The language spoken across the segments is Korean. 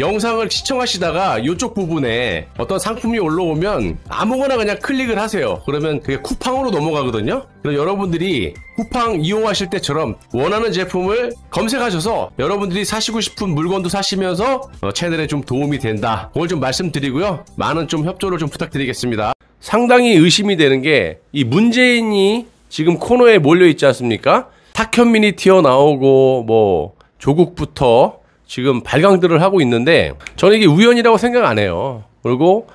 영상을 시청하시다가 이쪽 부분에 어떤 상품이 올라오면 아무거나 그냥 클릭을 하세요. 그러면 그게 쿠팡으로 넘어가거든요. 그럼 여러분들이 쿠팡 이용하실 때처럼 원하는 제품을 검색하셔서 여러분들이 사시고 싶은 물건도 사시면서 어, 채널에 좀 도움이 된다. 그걸 좀 말씀드리고요. 많은 좀 협조를 좀 부탁드리겠습니다. 상당히 의심이 되는 게 이 문재인이 지금 코너에 몰려 있지 않습니까? 탁현민이 튀어나오고 뭐 조국부터 지금 발광들을 하고 있는데 저는 이게 우연이라고 생각 안 해요. 그리고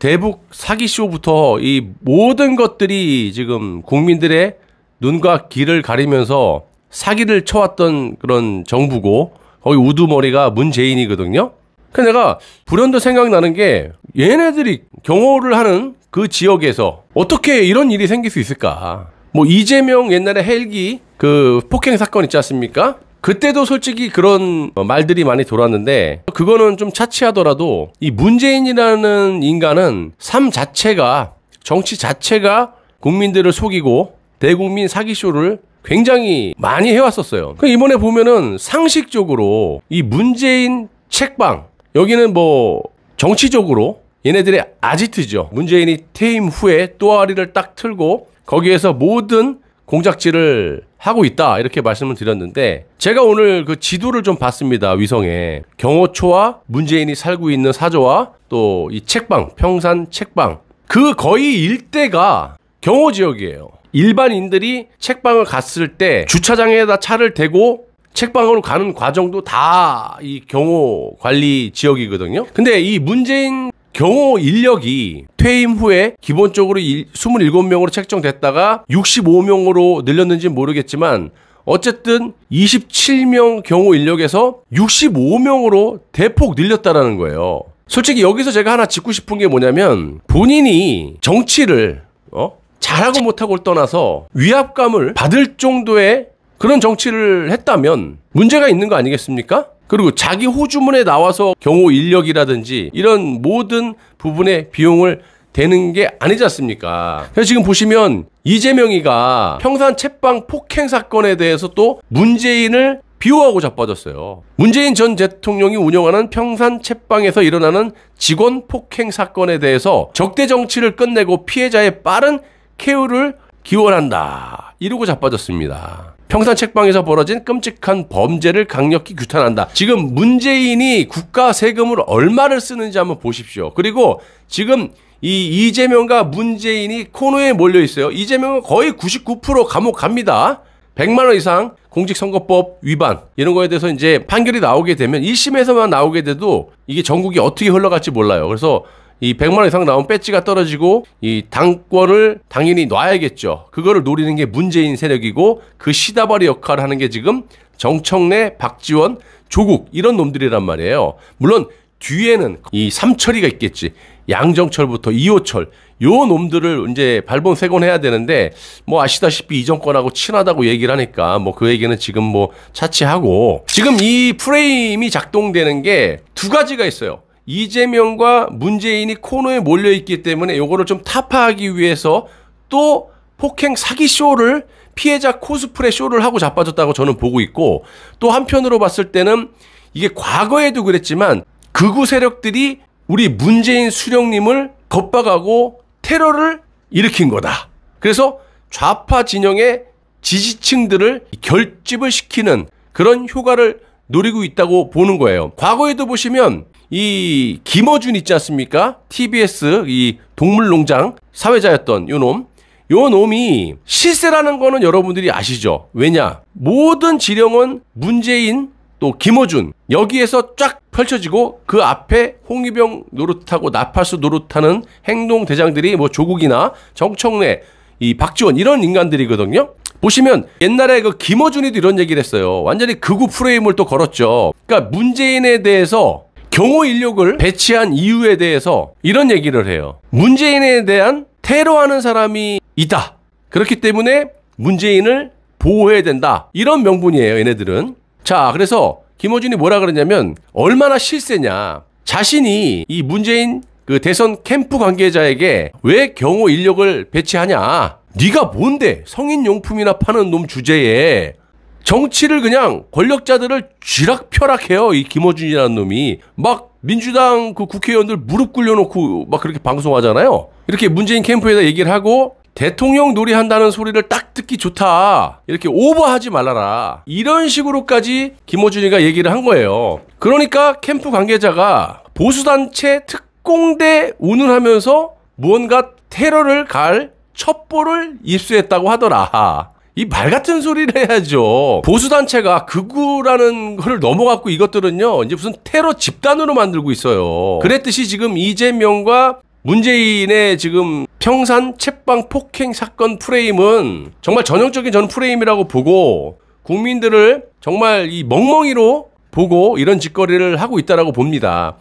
대북 사기쇼부터 이 모든 것들이 지금 국민들의 눈과 귀를 가리면서 사기를 쳐왔던 그런 정부고 거기 우두머리가 문재인이거든요. 그 내가 불현듯 생각나는 게 얘네들이 경호를 하는 그 지역에서 어떻게 이런 일이 생길 수 있을까? 뭐 이재명 옛날에 헬기 그 폭행 사건 있지 않습니까? 그때도 솔직히 그런 어, 말들이 많이 돌았는데 그거는 좀 차치하더라도 이 문재인이라는 인간은 삶 자체가 정치 자체가 국민들을 속이고 대국민 사기쇼를 굉장히 많이 해왔었어요. 그 이번에 보면은 상식적으로 이 문재인 책방 여기는 뭐 정치적으로 얘네들의 아지트죠. 문재인이 퇴임 후에 또아리를 딱 틀고 거기에서 모든 공작질을 하고 있다 이렇게 말씀을 드렸는데 제가 오늘 그 지도를 좀 봤습니다 위성에 경호초와 문재인이 살고 있는 사조와또 이 책방 평산 책방 그 거의 일대가 경호 지역이에요 일반인들이 책방을 갔을 때 주차장에다 차를 대고 책방으로 가는 과정도 다 이 경호 관리 지역이거든요 근데 이 문재인 경호 인력이 퇴임 후에 기본적으로 27명으로 책정됐다가 65명으로 늘렸는지 모르겠지만 어쨌든 27명 경호 인력에서 65명으로 대폭 늘렸다라는 거예요. 솔직히 여기서 제가 하나 짚고 싶은 게 뭐냐면 본인이 정치를 어? 잘하고 못하고를 떠나서 위압감을 받을 정도의 그런 정치를 했다면 문제가 있는 거 아니겠습니까? 그리고 자기 호주문에 나와서 경호 인력이라든지 이런 모든 부분의 비용을 되는 게 아니지 않습니까? 그래서 지금 보시면 이재명이가 평산 책방 폭행 사건에 대해서 또 문재인을 비호하고 자빠졌어요. 문재인 전 대통령이 운영하는 평산 책방에서 일어나는 직원 폭행 사건에 대해서 적대 정치를 끝내고 피해자의 빠른 쾌유를 기원한다. 이러고 자빠졌습니다. 평산 책방에서 벌어진 끔찍한 범죄를 강력히 규탄한다. 지금 문재인이 국가 세금을 얼마를 쓰는지 한번 보십시오. 그리고 지금 이 이재명과 문재인이 코너에 몰려 있어요. 이재명은 거의 99% 감옥 갑니다. 100만 원 이상 공직선거법 위반 이런 거에 대해서 이제 판결이 나오게 되면 1심에서만 나오게 돼도 이게 전국이 어떻게 흘러갈지 몰라요. 그래서 이 100만 원 이상 나온 배지가 떨어지고 이 당권을 당연히 놔야겠죠. 그거를 노리는 게 문재인 세력이고 그시다바리 역할을 하는 게 지금 정청래, 박지원, 조국 이런 놈들이란 말이에요. 물론 뒤에는 이 삼철이가 있겠지. 양정철부터 이호철 요 놈들을 이제 발본 세곤해야 되는데 뭐 아시다시피 이 정권하고 친하다고 얘기를 하니까 뭐 그 얘기는 지금 뭐 차치하고 지금 이 프레임이 작동되는 게 두 가지가 있어요. 이재명과 문재인이 코너에 몰려있기 때문에 요거를 좀 타파하기 위해서 또 폭행 사기 쇼를 피해자 코스프레 쇼를 하고 자빠졌다고 저는 보고 있고 또 한편으로 봤을 때는 이게 과거에도 그랬지만 극우 세력들이 우리 문재인 수령님을 겁박하고 테러를 일으킨 거다. 그래서 좌파 진영의 지지층들을 결집을 시키는 그런 효과를 노리고 있다고 보는 거예요. 과거에도 보시면 이 김어준 있지 않습니까? TBS 이 동물농장 사회자였던 요놈. 요 놈이 실세라는 거는 여러분들이 아시죠? 왜냐? 모든 지령은 문재인 또 김어준 여기에서 쫙 펼쳐지고 그 앞에 홍위병 노릇하고 나팔수 노릇하는 행동 대장들이 뭐 조국이나 정청래 이 박지원 이런 인간들이거든요. 보시면 옛날에 그 김어준이도 이런 얘기를 했어요. 완전히 극우 프레임을 또 걸었죠. 그러니까 문재인에 대해서 경호 인력을 배치한 이유에 대해서 이런 얘기를 해요. 문재인에 대한 테러하는 사람이 있다. 그렇기 때문에 문재인을 보호해야 된다. 이런 명분이에요, 얘네들은. 자, 그래서 김호준이 뭐라 그러냐면 얼마나 실세냐. 자신이 이 문재인 그 대선 캠프 관계자에게 왜 경호 인력을 배치하냐. 네가 뭔데 성인 용품이나 파는 놈 주제에 정치를 그냥 권력자들을 쥐락펴락해요. 이김호준이라는 놈이 막 민주당 그 국회의원들 무릎 꿇려놓고 막 그렇게 방송하잖아요. 이렇게 문재인 캠프에다 얘기를 하고 대통령 놀이한다는 소리를 딱 듣기 좋다. 이렇게 오버하지 말라라. 이런 식으로까지 김호준이가 얘기를 한 거예요. 그러니까 캠프 관계자가 보수단체 특공대 운운하면서 무언가 테러를 갈 첩보를 입수했다고 하더라. 이말 같은 소리를 해야죠. 보수단체가 극우라는 걸 넘어갔고 이것들은요, 이제 무슨 테러 집단으로 만들고 있어요. 그랬듯이 지금 이재명과 문재인의 지금 평산 책방 폭행 사건 프레임은 정말 전형적인 전 프레임이라고 보고 국민들을 정말 이 멍멍이로 보고 이런 짓거리를 하고 있다라고 봅니다.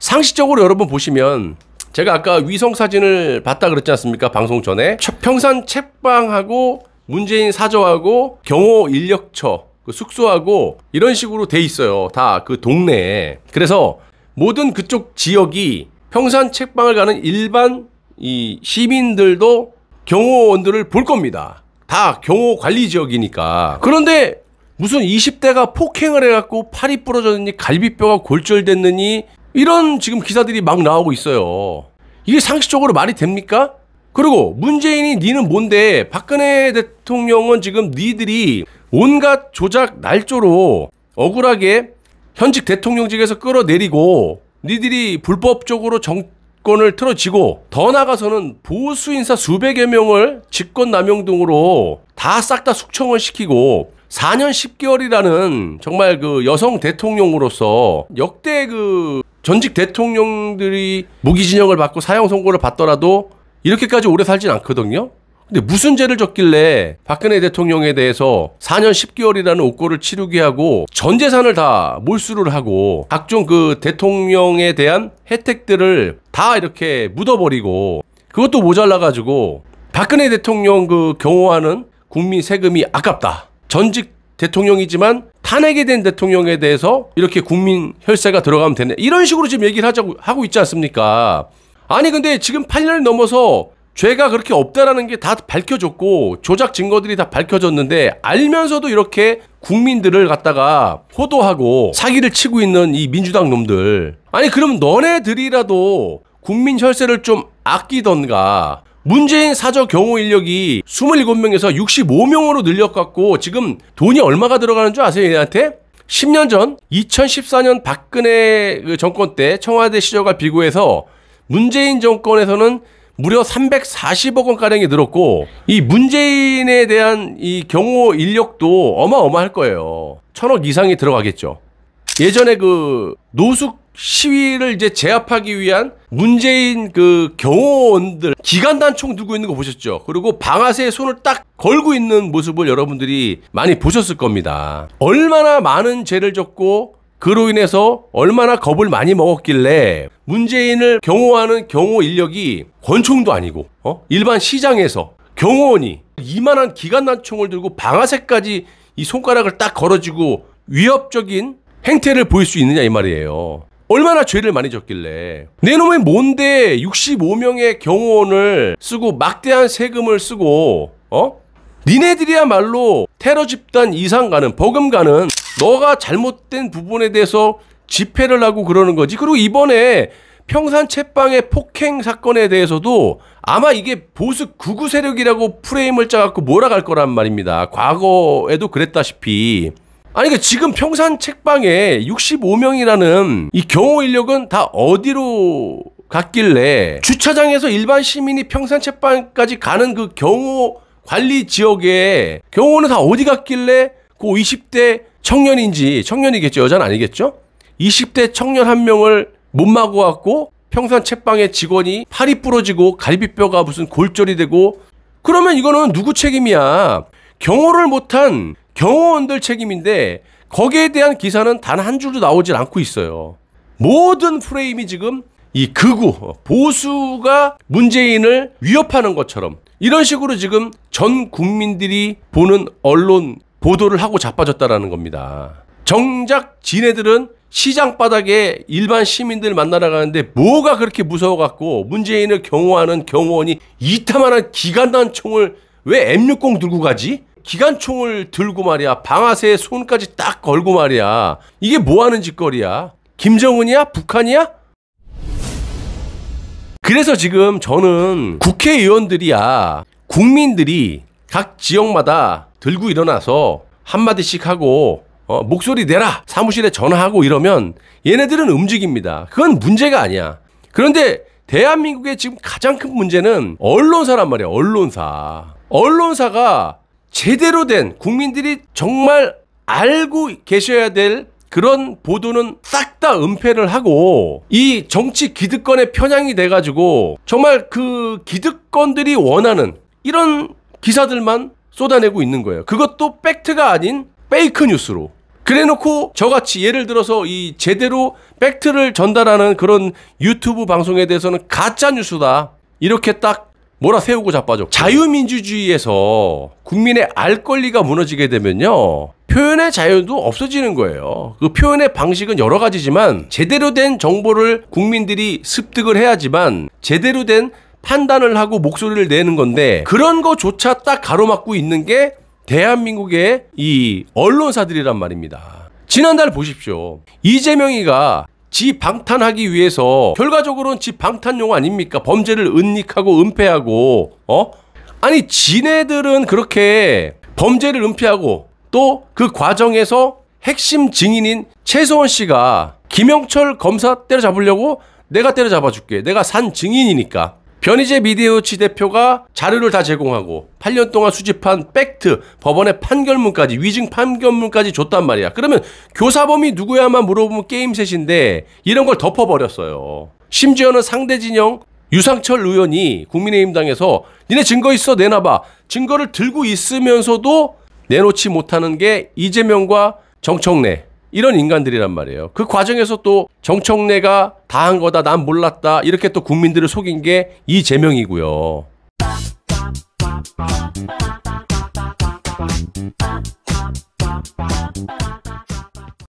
상식적으로 여러분 보시면 제가 아까 위성 사진을 봤다 그랬지 않습니까? 방송 전에. 평산 책방하고 문재인 사저하고 경호 인력처 그 숙소하고 이런 식으로 돼 있어요. 다 그 동네에. 그래서 모든 그쪽 지역이 평산 책방을 가는 일반 이 시민들도 경호원들을 볼 겁니다. 다 경호 관리 지역이니까. 그런데 무슨 20대가 폭행을 해갖고 팔이 부러졌느니 갈비뼈가 골절됐느니 이런 지금 기사들이 막 나오고 있어요. 이게 상식적으로 말이 됩니까? 그리고 문재인이 니는 뭔데 박근혜 대통령은 지금 니들이 온갖 조작 날조로 억울하게 현직 대통령직에서 끌어내리고 니들이 불법적으로 정권을 틀어지고 더 나가서는 보수 인사 수백여 명을 직권 남용 등으로 다 싹 다 숙청을 시키고 4년 10개월이라는 정말 그 여성 대통령으로서 역대 그 전직 대통령들이 무기징역을 받고 사형 선고를 받더라도 이렇게까지 오래 살진 않거든요. 근데 무슨 죄를 졌길래 박근혜 대통령에 대해서 4년 10개월이라는 옥고를 치르게 하고 전 재산을 다 몰수를 하고 각종 그 대통령에 대한 혜택들을 다 이렇게 묻어버리고 그것도 모자라가지고 박근혜 대통령 그 경호하는 국민 세금이 아깝다. 전직 대통령이지만 탄핵이 된 대통령에 대해서 이렇게 국민 혈세가 들어가면 되네. 이런 식으로 지금 얘기를 하자고 하고 있지 않습니까? 아니 근데 지금 8년을 넘어서 죄가 그렇게 없다라는 게 다 밝혀졌고 조작 증거들이 다 밝혀졌는데 알면서도 이렇게 국민들을 갖다가 호도하고 사기를 치고 있는 이 민주당 놈들 아니 그럼 너네들이라도 국민 혈세를 좀 아끼던가 문재인 사저 경호 인력이 27명에서 65명으로 늘려갖고 지금 돈이 얼마가 들어가는 줄 아세요 얘한테? 10년 전 2014년 박근혜 그 정권 때 청와대 시절과 비교해서 문재인 정권에서는 무려 340억 원가량이 늘었고 이 문재인에 대한 이 경호 인력도 어마어마할 거예요. 천억 이상이 들어가겠죠. 예전에 그 노숙 시위를 이제 제압하기 위한 문재인 그 경호원들 기간 단총 들고 있는 거 보셨죠? 그리고 방아쇠에 손을 딱 걸고 있는 모습을 여러분들이 많이 보셨을 겁니다. 얼마나 많은 죄를 졌고 그로 인해서 얼마나 겁을 많이 먹었길래 문재인을 경호하는 경호 인력이 권총도 아니고 어? 일반 시장에서 경호원이 이만한 기간 단총을 들고 방아쇠까지 이 손가락을 딱 걸어쥐고 위협적인 행태를 보일 수 있느냐 이 말이에요. 얼마나 죄를 많이 졌길래 내 놈의 뭔데 65명의 경호원을 쓰고 막대한 세금을 쓰고 어? 니네들이야말로 테러 집단 이상가는 버금가는 너가 잘못된 부분에 대해서 집회를 하고 그러는 거지. 그리고 이번에 평산 채방의 폭행 사건에 대해서도 아마 이게 보수 구구 세력이라고 프레임을 짜갖고 몰아갈 거란 말입니다. 과거에도 그랬다시피 아니 그러니까 지금 평산 책방에 65명이라는 이 경호 인력은 다 어디로 갔길래 주차장에서 일반 시민이 평산 책방까지 가는 그 경호 관리 지역에 경호는 다 어디 갔길래 그 20대 청년인지 청년이겠죠 여자는 아니겠죠 20대 청년 한 명을 못 마고 왔고 평산 책방의 직원이 팔이 부러지고 갈비뼈가 무슨 골절이 되고 그러면 이거는 누구 책임이야 경호를 못한 경호원들 책임인데 거기에 대한 기사는 단 한 줄도 나오질 않고 있어요. 모든 프레임이 지금 이 극우 보수가 문재인을 위협하는 것처럼 이런 식으로 지금 전 국민들이 보는 언론 보도를 하고 자빠졌다라는 겁니다. 정작 지네들은 시장 바닥에 일반 시민들 만나러 가는데 뭐가 그렇게 무서워갖고 문재인을 경호하는 경호원이 이타만한 기간단 총을 왜 M60 들고 가지? 기관총을 들고 말이야. 방아쇠에 손까지 딱 걸고 말이야. 이게 뭐 하는 짓거리야? 김정은이야? 북한이야? 그래서 지금 저는 국회의원들이야 국민들이 각 지역마다 들고 일어나서 한마디씩 하고 어, 목소리 내라 사무실에 전화하고 이러면 얘네들은 움직입니다. 그건 문제가 아니야. 그런데 대한민국의 지금 가장 큰 문제는 언론사란 말이야. 언론사. 언론사가 제대로 된 국민들이 정말 알고 계셔야 될 그런 보도는 싹 다 은폐를 하고 이 정치 기득권의 편향이 돼가지고 정말 그 기득권들이 원하는 이런 기사들만 쏟아내고 있는 거예요. 그것도 팩트가 아닌 페이크 뉴스로. 그래놓고 저같이 예를 들어서 이 제대로 팩트를 전달하는 그런 유튜브 방송에 대해서는 가짜 뉴스다. 이렇게 딱 뭐라 세우고자빠져 자유민주주의에서 국민의 알 권리가 무너지게 되면요. 표현의 자유도 없어지는 거예요. 그 표현의 방식은 여러 가지지만 제대로 된 정보를 국민들이 습득을 해야지만 제대로 된 판단을 하고 목소리를 내는 건데 그런 거조차 딱 가로막고 있는 게 대한민국의 이 언론사들이란 말입니다. 지난달 보십시오. 이재명이가 지 방탄하기 위해서 결과적으로는 지 방탄용 아닙니까? 범죄를 은닉하고 은폐하고 어? 아니 지네들은 그렇게 범죄를 은폐하고 또 그 과정에서 핵심 증인인 최소원 씨가 김영철 검사 때려잡으려고 내가 때려잡아 줄게. 내가 산 증인이니까. 변희재 미디어치 대표가 자료를 다 제공하고 8년 동안 수집한 팩트, 법원의 판결문까지 위증 판결문까지 줬단 말이야. 그러면 교사범이 누구야만 물어보면 게임셋인데 이런 걸 덮어버렸어요. 심지어는 상대 진영 유상철 의원이 국민의힘당에서 니네 증거 있어 내놔봐. 증거를 들고 있으면서도 내놓지 못하는 게 이재명과 정청래 이런 인간들이란 말이에요. 그 과정에서 또 정청래가 다 한 거다, 난 몰랐다, 이렇게 또 국민들을 속인 게 이재명이고요.